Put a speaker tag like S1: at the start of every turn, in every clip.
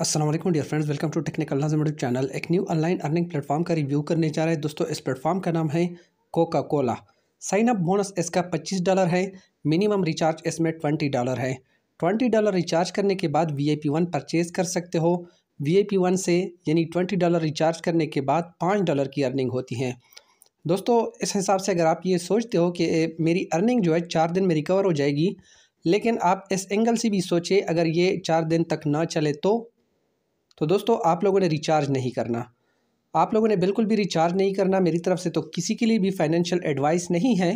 S1: Aslam dear friends welcome to technical Najam channel एक new online earning platform का review करने जा रहे हैं दोस्तों इस प्लेटफॉर्म का नाम है Coca Cola sign up bonus इसका 25 डॉलर है मिनिमम रिचार्ज इसमें 20 डॉलर है 20 डॉलर रिचार्ज करने के बाद V I P one purchase कर सकते हो वी आई पी वन से यानी ट्वेंटी डॉलर रिचार्ज करने के बाद पाँच डॉलर की अर्निंग होती है दोस्तों इस हिसाब से अगर आप ये सोचते हो कि मेरी अर्निंग जो है चार दिन में रिकवर हो जाएगी लेकिन आप इस एंगल से भी सोचें अगर ये चार दिन तक ना चले तो तो दोस्तों आप लोगों ने रिचार्ज नहीं करना आप लोगों ने बिल्कुल भी रिचार्ज नहीं करना मेरी तरफ से तो किसी के लिए भी फाइनेंशियल एडवाइस नहीं है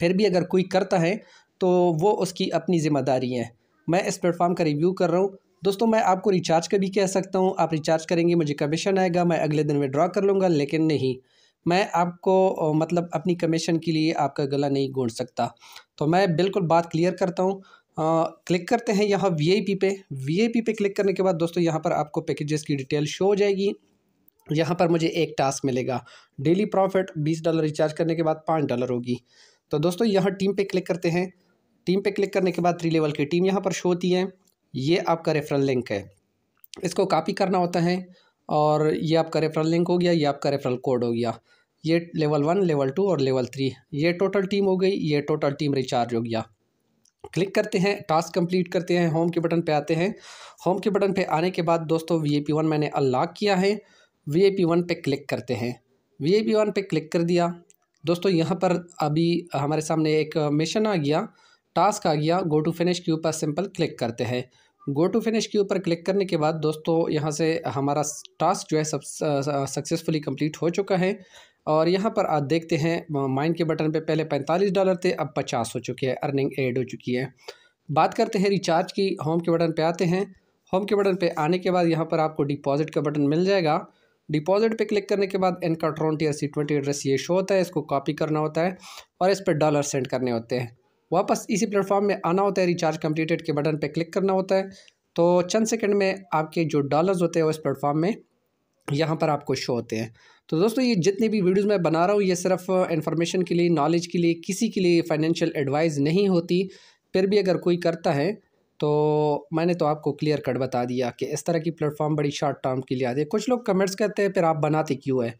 S1: फिर भी अगर कोई करता है तो वो उसकी अपनी ज़िम्मेदारी है मैं इस प्लेटफॉर्म का रिव्यू कर रहा हूँ दोस्तों मैं आपको रिचार्ज का भी कह सकता हूँ आप रिचार्ज करेंगे मुझे कमीशन आएगा मैं अगले दिन विड्रॉ कर लूँगा लेकिन नहीं मैं आपको मतलब अपनी कमीशन के लिए आपका गला नहीं घोंट सकता तो मैं बिल्कुल बात क्लियर करता हूँ क्लिक करते हैं यहाँ वीआईपी पे वीआईपी पे क्लिक करने के बाद दोस्तों यहाँ पर आपको पैकेजेस की डिटेल शो हो जाएगी यहाँ पर मुझे एक टास्क मिलेगा डेली प्रॉफिट बीस डॉलर रिचार्ज करने के बाद पाँच डॉलर होगी तो दोस्तों यहाँ टीम पे क्लिक करते हैं टीम पे क्लिक करने के बाद थ्री लेवल की टीम यहाँ पर शो होती है ये आपका रेफरल लिंक है इसको कापी करना होता है और ये आपका रेफरल लिंक हो गया ये आपका रेफरल कोड हो गया ये लेवल वन लेवल टू और लेवल थ्री ये टोटल टीम हो गई ये टोटल टीम रिचार्ज हो गया क्लिक करते हैं टास्क कंप्लीट करते हैं होम के बटन पे आते हैं होम के बटन पे आने के बाद दोस्तों वी ए पी वन मैंने अनलॉक किया है वी ए पी वन पे क्लिक करते हैं वी ए पी वन पे क्लिक कर दिया दोस्तों यहाँ पर अभी हमारे सामने एक मिशन आ गया टास्क आ गया गो टू फिनिश के ऊपर सिंपल क्लिक करते हैं गो टू फिनिश के ऊपर क्लिक करने के बाद दोस्तों यहाँ से हमारा टास्क जो है सब सक्सेसफुली कंप्लीट हो चुका है और यहाँ पर आप देखते हैं माइन के बटन पे पहले 45 डॉलर थे अब 50 हो चुके हैं अर्निंग एड हो चुकी है बात करते हैं रिचार्ज की होम के बटन पे आते हैं होम के बटन पे आने के बाद यहाँ पर आपको डिपॉजिट का बटन मिल जाएगा डिपॉजिट पे क्लिक करने के बाद इनका ट्रॉन्टी या सी ट्वेंटी एड्रेस ये शो होता है इसको कॉपी करना होता है और इस पर डॉलर सेंड करने होते हैं वापस इसी प्लेटफॉर्म में आना होता है रिचार्ज कम्प्लीटेड के बटन पर क्लिक करना होता है तो चंद सेकेंड में आपके जो डॉलर्स होते हैं उस प्लेटफॉर्म में यहाँ पर आपको शो होते हैं तो दोस्तों ये जितनी भी वीडियोस मैं बना रहा हूँ ये सिर्फ इन्फॉर्मेशन के लिए नॉलेज के लिए किसी के लिए फाइनेंशियल एडवाइस नहीं होती फिर भी अगर कोई करता है तो मैंने तो आपको क्लियर कट बता दिया कि इस तरह की प्लेटफॉर्म बड़ी शॉर्ट टर्म के लिए आती है कुछ लोग कमेंट्स करते हैं फिर आप बनाते क्यों है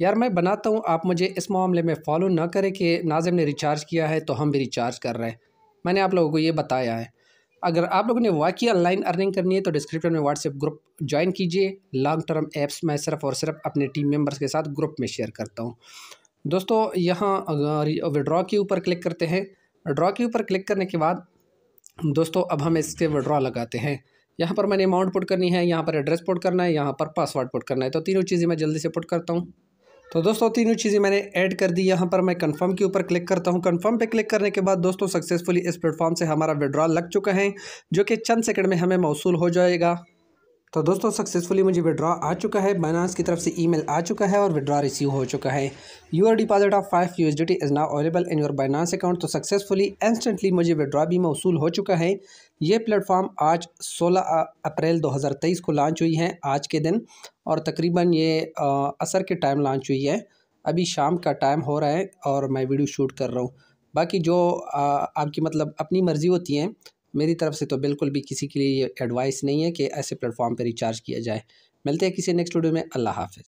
S1: यार मैं बनाता हूँ आप मुझे इस मामले में फॉलो ना करें कि नाजिम ने रिचार्ज किया है तो हम भी रिचार्ज कर रहे हैं मैंने आप लोगों को ये बताया है अगर आप लोगों ने वाकई ऑनलाइन अर्निंग करनी है तो डिस्क्रिप्शन में व्हाट्सएप ग्रुप ज्वाइन कीजिए लॉन्ग टर्म ऐप्स मैं सिर्फ और सिर्फ अपने टीम मेंबर्स के साथ ग्रुप में शेयर करता हूँ दोस्तों यहाँ विड्रॉ के ऊपर क्लिक करते हैं विड्रॉ के ऊपर क्लिक करने के बाद दोस्तों अब हम इसके विड्रॉ लगाते हैं यहाँ पर मैंने अमाउंट पुट करनी है यहाँ पर एड्रेस पुट करना है यहाँ पर पासवर्ड पुट करना है तो तीनों चीज़ें मैं जल्दी से पुट करता हूँ तो दोस्तों तीनों चीज़ें मैंने ऐड कर दी यहाँ पर मैं कंफर्म के ऊपर क्लिक करता हूँ कंफर्म पे क्लिक करने के बाद दोस्तों सक्सेसफुली इस प्लेटफॉर्म से हमारा विड्रॉल लग चुका है जो कि चंद सेकंड में हमें मौसू हो जाएगा तो दोस्तों सक्सेसफुली मुझे विड्रॉ आ चुका है बाइनास की तरफ से ईमेल आ चुका है और विड्रॉ रिसीव हो चुका है your deposit of five U is now available in your Binance account तो सक्सेसफुली इंस्टेंटली मुझे विड्रॉ भी मौसू हो चुका है ये प्लेटफॉर्म आज 16 अप्रैल 2023 को लॉन्च हुई है आज के दिन और तकरीबन ये असर के टाइम लॉन्च हुई है अभी शाम का टाइम हो रहा है और मैं वीडियो शूट कर रहा हूँ बाकी जो आपकी मतलब अपनी मर्ज़ी होती है मेरी तरफ से तो बिल्कुल भी किसी के लिए ये एडवाइस नहीं है कि ऐसे प्लेटफॉर्म पर रिचार्ज किया जाए मिलते हैं किसी नेक्स्ट वीडियो में अल्लाह हाफ